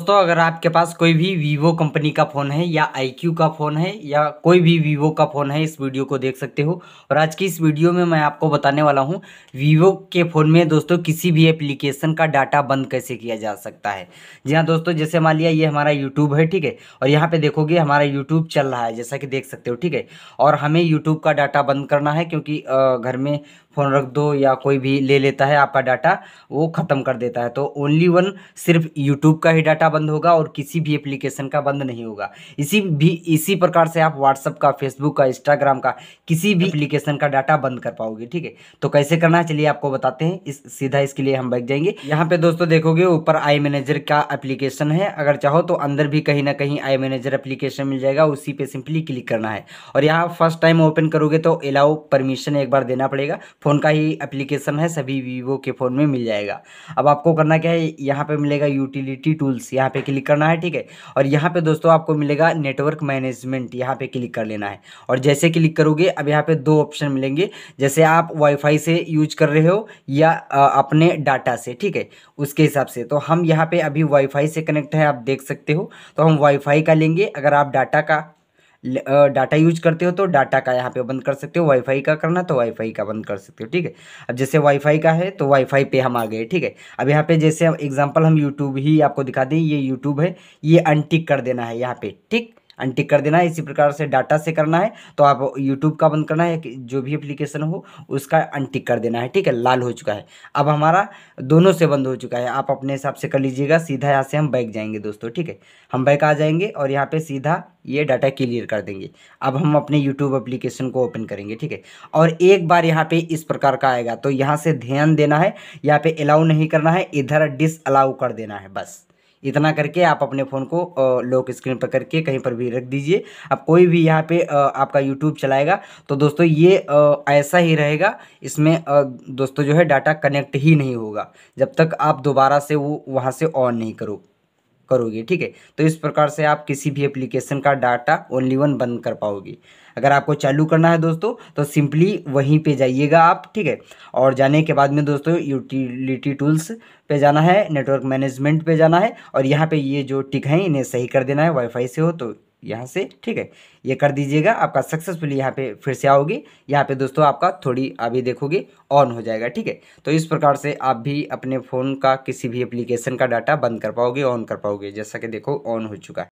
दोस्तों अगर आपके पास कोई भी वीवो कंपनी का फ़ोन है या आई का फ़ोन है या कोई भी वीवो का फ़ोन है इस वीडियो को देख सकते हो और आज की इस वीडियो में मैं आपको बताने वाला हूँ वीवो के फ़ोन में दोस्तों किसी भी एप्लीकेशन का डाटा बंद कैसे किया जा सकता है जी हाँ दोस्तों जैसे मान लिया ये हमारा यूट्यूब है ठीक है और यहाँ पर देखोगे हमारा यूट्यूब चल रहा है जैसा कि देख सकते हो ठीक है और हमें यूट्यूब का डाटा बंद करना है क्योंकि घर में फ़ोन रख दो या कोई भी ले लेता है आपका डाटा वो ख़त्म कर देता है तो ओनली वन सिर्फ यूट्यूब का ही डाटा बंद होगा और किसी भी एप्लीकेशन का बंद नहीं होगा इसी भी इसी प्रकार से आप व्हाट्सअप का फेसबुक का इंस्टाग्राम का किसी भी एप्लीकेशन का डाटा बंद कर पाओगे ठीक है तो कैसे करना है चलिए आपको बताते हैं इस सीधा इसके लिए हम बैठ जाएंगे यहाँ पे दोस्तों देखोगे ऊपर आई मैनेजर का एप्लीकेशन है अगर चाहो तो अंदर भी कहीं ना कहीं आई मैनेजर एप्लीकेशन मिल जाएगा उसी पे सिंपली क्लिक करना है और यहाँ फर्स्ट टाइम ओपन करोगे तो अलाउ परमिशन एक बार देना पड़ेगा फ़ोन का ही एप्लीकेशन है सभी वीवो के फ़ोन में मिल जाएगा अब आपको करना क्या है यहाँ पे मिलेगा यूटिलिटी टूल्स यहाँ पे क्लिक करना है ठीक है और यहाँ पे दोस्तों आपको मिलेगा नेटवर्क मैनेजमेंट यहाँ पे क्लिक कर लेना है और जैसे क्लिक करोगे अब यहाँ पे दो ऑप्शन मिलेंगे जैसे आप वाईफाई से यूज कर रहे हो या अपने डाटा से ठीक है उसके हिसाब से तो हम यहाँ पर अभी वाईफाई से कनेक्ट है आप देख सकते हो तो हम वाईफाई का लेंगे अगर आप डाटा का डाटा यूज करते हो तो डाटा का यहाँ पे बंद कर सकते हो वाईफाई का करना तो वाईफाई का बंद कर सकते हो ठीक है अब जैसे वाईफाई का है तो वाईफाई पे हम आ गए ठीक है अब यहाँ पे जैसे एग्जाम्पल हम यूट्यूब ही आपको दिखा दें ये यूट्यूब है ये अनटिक कर देना है यहाँ पे ठीक अनटिक कर देना है इसी प्रकार से डाटा से करना है तो आप यूट्यूब का बंद करना है जो भी एप्लीकेशन हो उसका अनटिक कर देना है ठीक है लाल हो चुका है अब हमारा दोनों से बंद हो चुका है आप अपने हिसाब से कर लीजिएगा सीधा यहाँ से हम बैक जाएंगे दोस्तों ठीक है हम बैक आ जाएंगे और यहाँ पर सीधा ये डाटा क्लियर कर देंगे अब हम अपने यूट्यूब एप्लीकेशन को ओपन करेंगे ठीक है और एक बार यहाँ पे इस प्रकार का आएगा तो यहाँ से ध्यान देना है यहाँ पे अलाउ नहीं करना है इधर डिस अलाउ कर देना है बस इतना करके आप अपने फ़ोन को लॉक स्क्रीन पर करके कहीं पर भी रख दीजिए अब कोई भी यहाँ पे आपका यूट्यूब चलाएगा तो दोस्तों ये ऐसा ही रहेगा इसमें दोस्तों जो है डाटा कनेक्ट ही नहीं होगा जब तक आप दोबारा से वो वहाँ से ऑन नहीं करो करोगे ठीक है तो इस प्रकार से आप किसी भी एप्लीकेशन का डाटा ओनली वन बंद कर पाओगे अगर आपको चालू करना है दोस्तों तो सिंपली वहीं पे जाइएगा आप ठीक है और जाने के बाद में दोस्तों यूटिलिटी टूल्स पे जाना है नेटवर्क मैनेजमेंट पे जाना है और यहाँ पे ये जो टिक हैं इन्हें सही कर देना है वाईफाई से हो तो यहाँ से ठीक है ये कर दीजिएगा आपका सक्सेसफुली यहाँ पे फिर से आओगे यहाँ पे दोस्तों आपका थोड़ी अभी देखोगे ऑन हो जाएगा ठीक है तो इस प्रकार से आप भी अपने फ़ोन का किसी भी एप्लीकेशन का डाटा बंद कर पाओगे ऑन कर पाओगे जैसा कि देखो ऑन हो चुका है